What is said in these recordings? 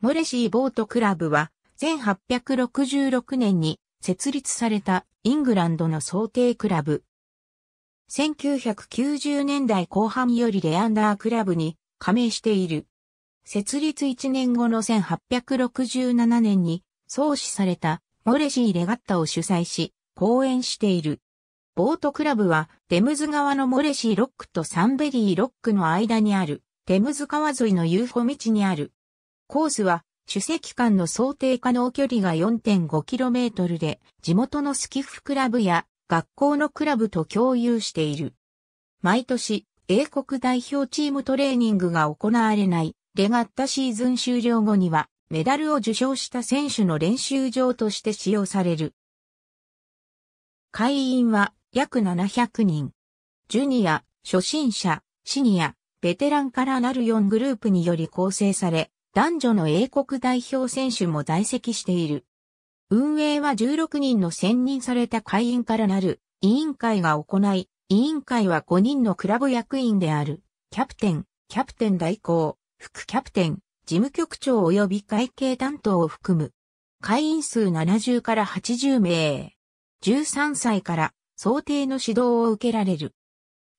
モレシーボートクラブは1866年に設立されたイングランドの想定クラブ。1990年代後半よりレアンダークラブに加盟している。設立1年後の1867年に創始されたモレシーレガッタを主催し、講演している。ボートクラブはデムズ川のモレシーロックとサンベリーロックの間にあるデムズ川沿いの遊歩道にあるコースは、主席間の想定可能距離が 4.5km で、地元のスキフクラブや学校のクラブと共有している。毎年、英国代表チームトレーニングが行われない、レガッタシーズン終了後には、メダルを受賞した選手の練習場として使用される。会員は約700人。ジュニア、初心者、シニア、ベテランからなる4グループにより構成され、男女の英国代表選手も在籍している。運営は16人の選任された会員からなる委員会が行い、委員会は5人のクラブ役員である、キャプテン、キャプテン代行、副キャプテン、事務局長及び会計担当を含む。会員数70から80名。13歳から想定の指導を受けられる。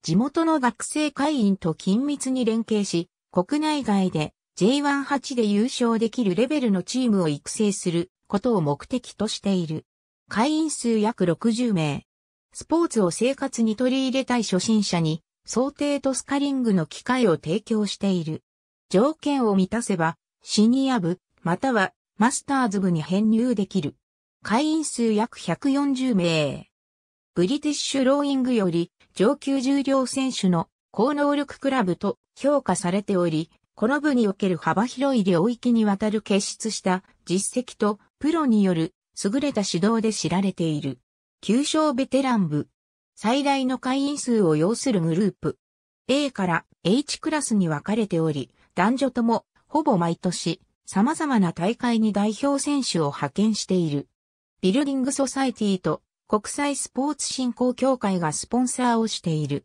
地元の学生会員と緊密に連携し、国内外で J18 で優勝できるレベルのチームを育成することを目的としている。会員数約60名。スポーツを生活に取り入れたい初心者に、想定とスカリングの機会を提供している。条件を満たせば、シニア部、またはマスターズ部に編入できる。会員数約140名。ブリティッシュローイングより上級重量選手の高能力クラブと評価されており、この部における幅広い領域にわたる結出した実績とプロによる優れた指導で知られている。旧称ベテラン部。最大の会員数を要するグループ。A から H クラスに分かれており、男女ともほぼ毎年様々な大会に代表選手を派遣している。ビルディングソサイティと国際スポーツ振興協会がスポンサーをしている。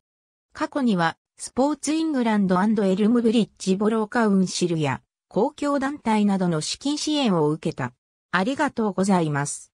過去にはスポーツイングランドエルムブリッジボローカウンシルや公共団体などの資金支援を受けた。ありがとうございます。